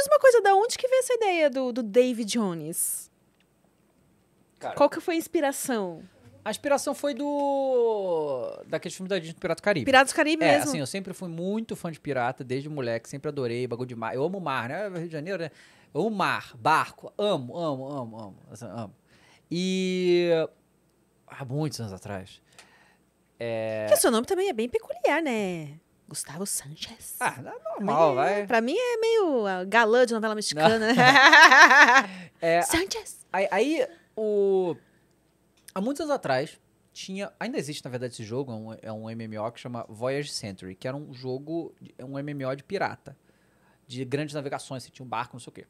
diz uma coisa, da onde que veio essa ideia do, do David Jones? Cara, Qual que foi a inspiração? A inspiração foi do. daquele filme da Disney do Pirata do Caribe. Pirata do Caribe é, mesmo. assim, eu sempre fui muito fã de pirata, desde moleque, sempre adorei bagulho de mar. Eu amo mar, né? Rio de Janeiro, né? Eu amo mar, barco, amo, amo, amo, amo. Assim, amo. E. Há muitos anos atrás. É... Porque o seu nome também é bem peculiar, né? Gustavo Sanchez. Ah, é normal, vai. Pra mim é meio ah, galã de novela mexicana. é, Sanchez. Aí, aí, o... Há muitos anos atrás, tinha... Ainda existe, na verdade, esse jogo. É um, é um MMO que chama Voyage Century. Que era um jogo... Um MMO de pirata. De grandes navegações. Você tinha um barco, não sei o quê.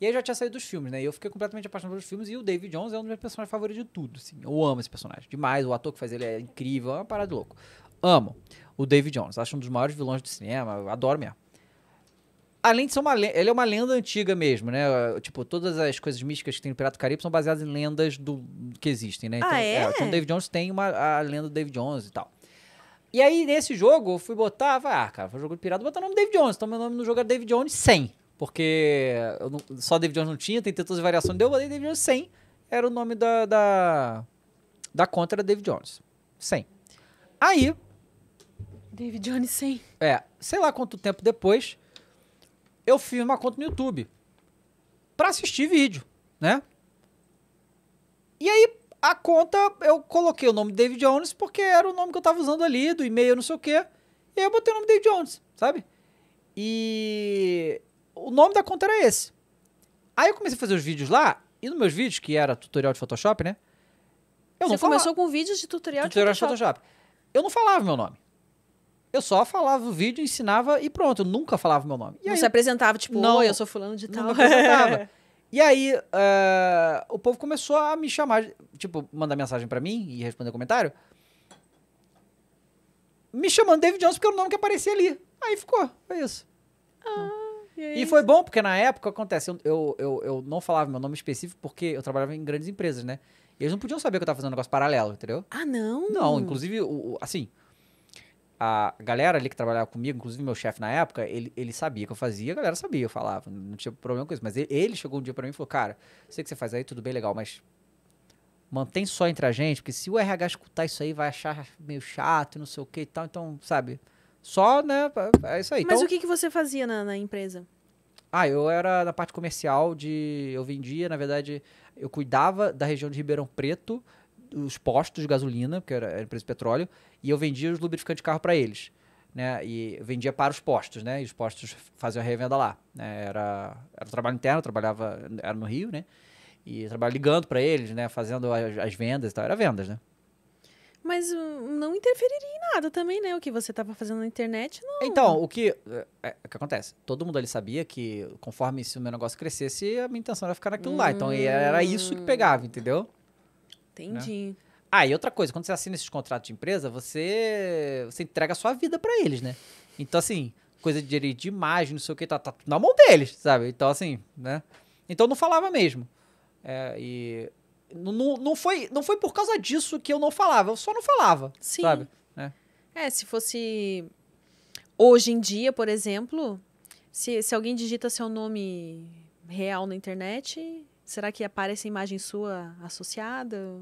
E aí já tinha saído dos filmes, né? E eu fiquei completamente apaixonado pelos filmes. E o David Jones é um dos meus personagens favoritos de tudo, assim. Eu amo esse personagem demais. O ator que faz ele é incrível. É uma parada louco. Amo o David Jones. Acho um dos maiores vilões do cinema. Adoro mesmo. Além de ser uma lenda, ele é uma lenda antiga mesmo, né? Tipo, todas as coisas místicas que tem no Pirata do Caribe são baseadas em lendas do que existem, né? Ah, então, ah, é? é? então o David Jones tem uma, a lenda do David Jones e tal. E aí, nesse jogo, eu fui botar, vai, ah, cara, foi um jogo de pirata, vou botar o nome David Jones. Então, meu nome no jogo era David Jones 100, porque não, só David Jones não tinha, tem todas as variações, deu, então botei David Jones 100, era o nome da, da, da conta, era David Jones. 100. Aí, David Jones sim. É, sei lá quanto tempo depois, eu fiz uma conta no YouTube para assistir vídeo, né? E aí a conta eu coloquei o nome David Jones porque era o nome que eu tava usando ali, do e-mail, não sei o quê. E aí eu botei o nome David Jones, sabe? E o nome da conta era esse. Aí eu comecei a fazer os vídeos lá, e nos meus vídeos, que era tutorial de Photoshop, né? Eu Você começou falava. com vídeos de tutorial, tutorial de Photoshop. Tutorial de Photoshop. Eu não falava meu nome. Eu só falava o vídeo, ensinava e pronto. Eu nunca falava meu nome. E não aí, se apresentava, tipo, não, oi, eu sou fulano de tal. Não me apresentava. e aí, uh, o povo começou a me chamar, tipo, mandar mensagem para mim e responder comentário. Me chamando David Jones porque era o nome que aparecia ali. Aí ficou, foi isso. Ah, e, é e foi bom, porque na época, acontece, eu, eu, eu, não falava meu nome específico porque eu trabalhava em grandes empresas, né? E eles não podiam saber que eu tava fazendo um negócio paralelo, entendeu? Ah, não? Não, inclusive, o, assim, a galera ali que trabalhava comigo, inclusive meu chefe na época, ele, ele sabia que eu fazia, a galera sabia, eu falava, não tinha problema com isso. Mas ele, ele chegou um dia para mim e falou: Cara, sei que você faz aí, tudo bem, legal, mas mantém só entre a gente, porque se o RH escutar isso aí, vai achar meio chato, não sei o que e tal. Então, sabe, só, né, é isso aí. Mas então, o que, que você fazia na, na empresa? Ah, eu era na parte comercial de. Eu vendia, na verdade, eu cuidava da região de Ribeirão Preto os postos de gasolina, que era, era empresa de petróleo, e eu vendia os lubrificantes de carro para eles. Né, e vendia para os postos, né? E os postos faziam a revenda lá. Né, era, era um trabalho interno, eu trabalhava era no Rio, né? E trabalhava ligando para eles, né? Fazendo as, as, vendas e tal. Era vendas, né? Mas hum, não interferiria em nada também, né? O que você estava fazendo na internet, não. Então, o que, é, é, o que acontece? Todo mundo ali sabia que conforme se o meu negócio crescesse, a minha intenção era ficar naquilo hum. lá. Então era isso que pegava, entendeu? Entendi. Né? Ah, e outra coisa, quando você assina esses contratos de empresa, você, você entrega a sua vida para eles, né? Então, assim, coisa de direito de imagem, não sei o que, tá, tá na mão deles, sabe? Então, assim, né? Então não falava mesmo. É, e não, não, foi, não foi por causa disso que eu não falava, eu só não falava, Sim. sabe? É. é, se fosse hoje em dia, por exemplo, se, se alguém digita seu nome real na internet, Será que aparece a imagem sua associada?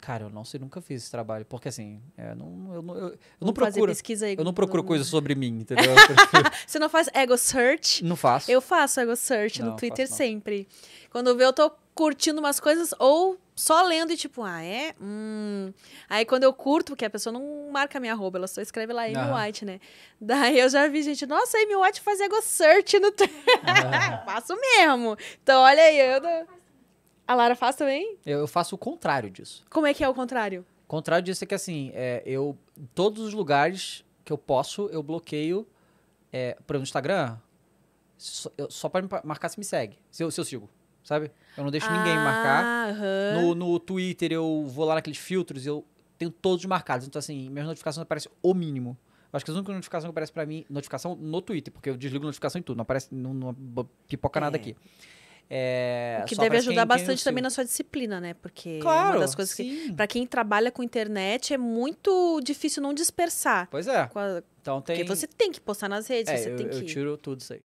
Cara, eu não sei, nunca fiz esse trabalho. Porque assim, é, eu não, eu, eu, eu não procuro. pesquisa aí, eu não procuro no... coisa sobre mim, entendeu? Você não faz ego search? Não faço. Eu faço ego search não, no Twitter faço, sempre. Quando eu vejo, eu tô curtindo umas coisas ou só lendo e tipo, ah, é? Hum. Aí quando eu curto, porque a pessoa não marca minha roupa, ela só escreve lá Amy ah. White, né? Daí eu já vi gente, nossa, Amy White faz ego search no Twitter. Ah. Faço mesmo. Então olha aí, eu. Não... A Lara faz também? Eu, eu faço o contrário disso. Como é que é o contrário? O contrário disso é que, assim, é, eu... Todos os lugares que eu posso, eu bloqueio... É, por exemplo, no Instagram, só, eu, só pra marcar se me segue. Se eu, se eu sigo, sabe? Eu não deixo ah, ninguém marcar. No, no Twitter, eu vou lá naqueles filtros e eu tenho todos marcados. Então, assim, minhas notificações aparecem o mínimo. Eu acho que as únicas notificações que aparecem pra mim, notificação no Twitter, porque eu desligo notificação em tudo, não aparece, não, não pipoca é. nada aqui. É, o que deve ajudar quem, bastante quem também na sua disciplina, né? Porque claro, uma das coisas sim. que. para quem trabalha com internet, é muito difícil não dispersar. Pois é. A... então tem. Porque você tem que postar nas redes, é, você eu, tem que. Eu tiro tudo isso aí.